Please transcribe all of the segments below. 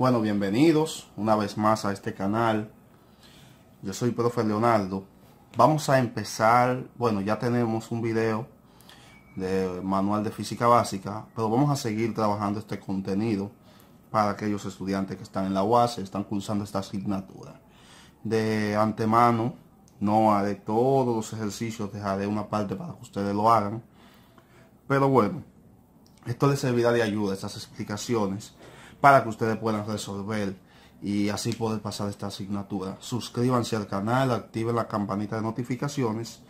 Bueno, bienvenidos una vez más a este canal. Yo soy profe Leonardo. Vamos a empezar, bueno, ya tenemos un video de manual de física básica, pero vamos a seguir trabajando este contenido para aquellos estudiantes que están en la UAS, están cursando esta asignatura. De antemano, no haré todos los ejercicios, dejaré una parte para que ustedes lo hagan. Pero bueno, esto les servirá de ayuda, estas explicaciones, para que ustedes puedan resolver y así poder pasar esta asignatura. Suscríbanse al canal, activen la campanita de notificaciones,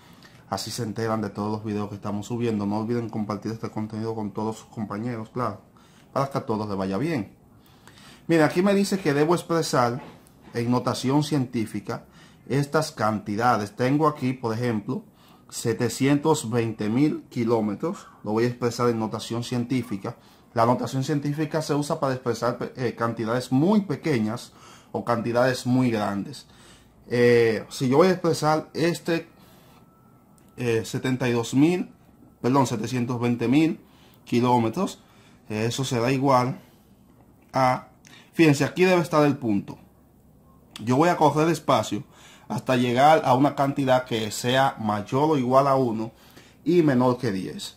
así se enteran de todos los videos que estamos subiendo. No olviden compartir este contenido con todos sus compañeros, claro, para que a todos les vaya bien. Mira, aquí me dice que debo expresar en notación científica estas cantidades. Tengo aquí, por ejemplo, 720 mil kilómetros. Lo voy a expresar en notación científica. La notación científica se usa para expresar eh, cantidades muy pequeñas o cantidades muy grandes. Eh, si yo voy a expresar este eh, 72.000, perdón, 720.000 kilómetros, eh, eso será igual a, fíjense, aquí debe estar el punto. Yo voy a coger espacio hasta llegar a una cantidad que sea mayor o igual a 1 y menor que 10.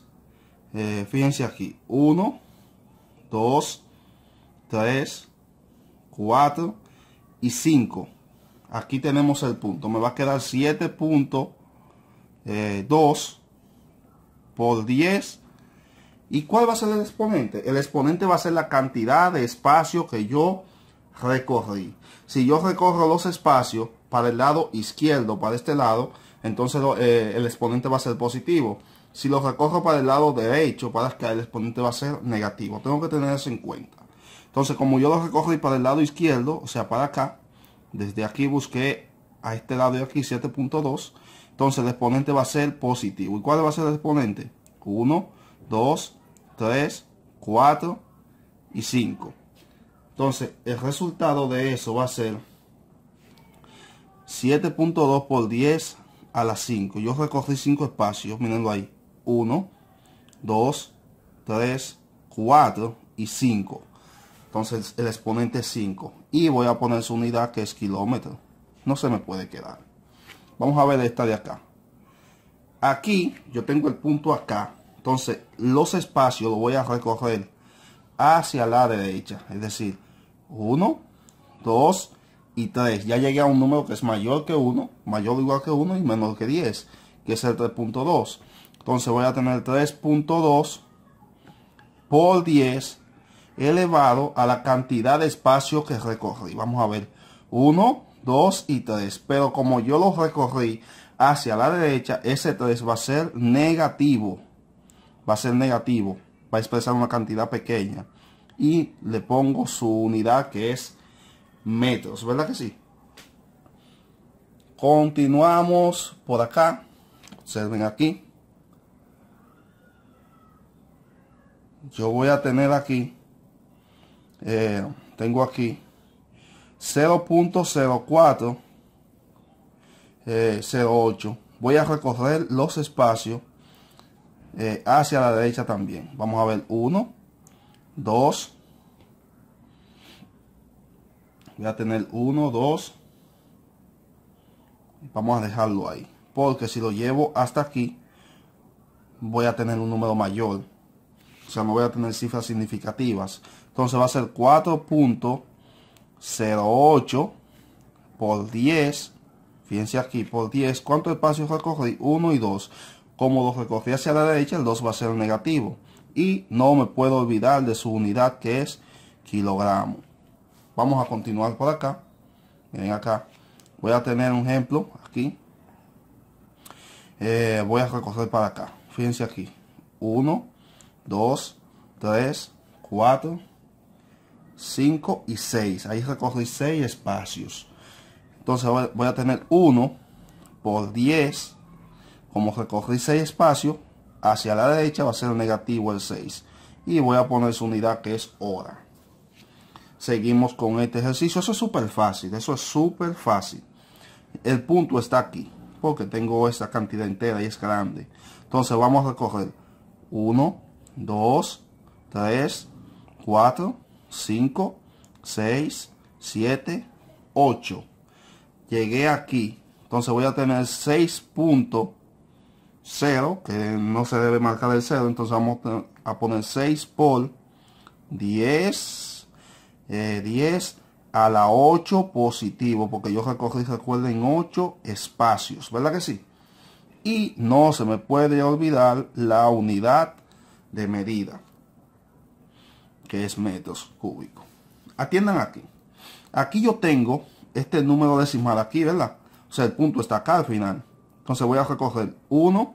fíjense aquí, 1, 2, 3, 4 y 5. Aquí tenemos el punto. Me va a quedar 7.2 eh, por 10. ¿Y cuál va a ser el exponente? El exponente va a ser la cantidad de espacio que yo recorrí. Si yo recorro los espacios para el lado izquierdo, para este lado, entonces eh, el exponente va a ser positivo. Si lo recojo para el lado derecho, para acá, el exponente va a ser negativo. Tengo que tener eso en cuenta. Entonces, como yo lo recojo y para el lado izquierdo, o sea, para acá, desde aquí busqué a este lado de aquí 7.2. Entonces, el exponente va a ser positivo. ¿Y cuál va a ser el exponente? 1, 2, 3, 4 y 5. Entonces, el resultado de eso va a ser 7.2 por 10 a la 5. Yo recorrí 5 espacios, mirando ahí. 1, 2, 3, 4 y 5. Entonces el exponente es 5. Y voy a poner su unidad que es kilómetro. No se me puede quedar. Vamos a ver esta de acá. Aquí yo tengo el punto acá. Entonces los espacios los voy a recorrer hacia la derecha. Es decir, 1, 2 y 3. Ya llegué a un número que es mayor que 1, mayor o igual que 1 y menor que 10, que es el 3.2. Entonces voy a tener 3.2 por 10 elevado a la cantidad de espacio que recorrí. Vamos a ver, 1, 2 y 3. Pero como yo lo recorrí hacia la derecha, ese 3 va a ser negativo. Va a ser negativo. Va a expresar una cantidad pequeña. Y le pongo su unidad que es metros, ¿verdad que sí? Continuamos por acá. Observen aquí. yo voy a tener aquí, eh, tengo aquí 0.04, 08. Eh, voy a recorrer los espacios eh, hacia la derecha también. Vamos a ver 1, 2, voy a tener 1, 2, vamos a dejarlo ahí. Porque si lo llevo hasta aquí, voy a tener un número mayor sea, no voy a tener cifras significativas. Entonces va a ser 4.08 por 10. Fíjense aquí, por 10. ¿Cuánto espacio recorrí? 1 y 2. Como lo recorrí hacia la derecha, el 2 va a ser negativo. Y no me puedo olvidar de su unidad que es kilogramo. Vamos a continuar por acá. Miren acá. Voy a tener un ejemplo aquí. Eh, voy a recorrer para acá. Fíjense aquí. 1, 2, 3, 4, 5 y 6. Ahí recorrí 6 espacios. Entonces voy a tener 1 por 10. Como recorrí 6 espacios, hacia la derecha va a ser negativo el 6. Y voy a poner su unidad que es hora. Seguimos con este ejercicio. Eso es súper fácil. Eso es súper fácil. El punto está aquí. Porque tengo esta cantidad entera y es grande. Entonces vamos a recorrer 1, 2, 3, 4, 5, 6, 7, 8. Llegué aquí. Entonces voy a tener 6.0, que no se debe marcar el 0. Entonces vamos a poner 6 por 10, 10 eh, a la 8 positivo, porque yo recogí, recuerden, 8 espacios, ¿verdad que sí? Y no se me puede olvidar la unidad de medida, que es metros cúbicos. Atiendan aquí. Aquí yo tengo este número decimal aquí, ¿verdad? O sea, el punto está acá al final. Entonces voy a recoger 1,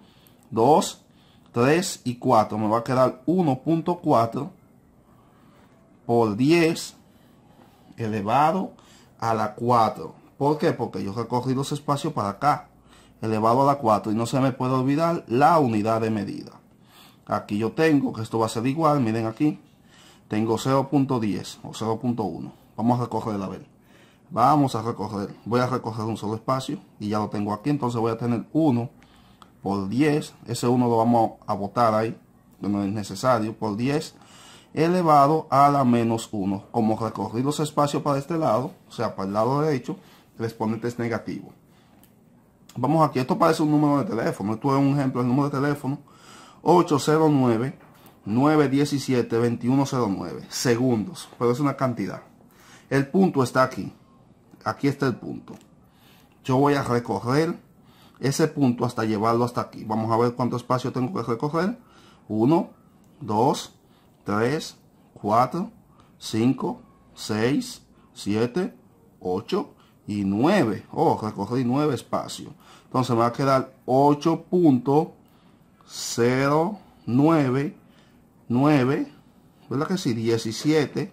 2, 3 y 4. Me va a quedar 1.4 por 10 elevado a la 4. ¿Por qué? Porque yo recogido los espacios para acá. Elevado a la 4. Y no se me puede olvidar la unidad de medida. Aquí yo tengo que esto va a ser igual, miren aquí. Tengo 0.10 o 0.1. Vamos a recoger la ver. Vamos a recoger. Voy a recoger un solo espacio y ya lo tengo aquí. Entonces voy a tener 1 por 10. Ese 1 lo vamos a botar ahí, no es necesario, por 10 elevado a la menos 1. Como recorrí los espacios para este lado, o sea, para el lado derecho, el exponente es negativo. Vamos aquí, esto parece un número de teléfono. Esto es un ejemplo del número de teléfono 809-917-2109 segundos, pero es una cantidad. El punto está aquí. Aquí está el punto. Yo voy a recorrer ese punto hasta llevarlo hasta aquí. Vamos a ver cuánto espacio tengo que recorrer. 1, 2, 3, 4, 5, 6, 7, 8 y 9. Oh, recorrí 9 espacios. Entonces me va a quedar 8 puntos 0, 9, 9, ¿verdad que sí? 17,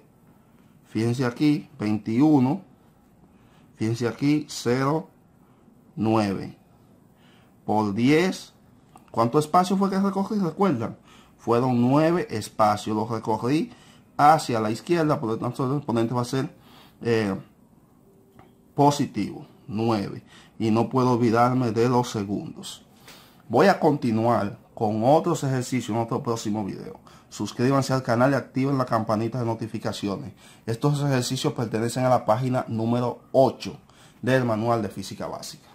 fíjense aquí, 21, fíjense aquí, 0, 9, por 10, ¿cuánto espacio fue que recogí? ¿Recuerdan? Fueron 9 espacios, los recogí hacia la izquierda, por lo tanto el exponente va a ser eh, positivo, 9, y no puedo olvidarme de los segundos. Voy a continuar con otros ejercicios en otro próximo video. Suscríbanse al canal y activen la campanita de notificaciones. Estos ejercicios pertenecen a la página número 8 del Manual de Física Básica.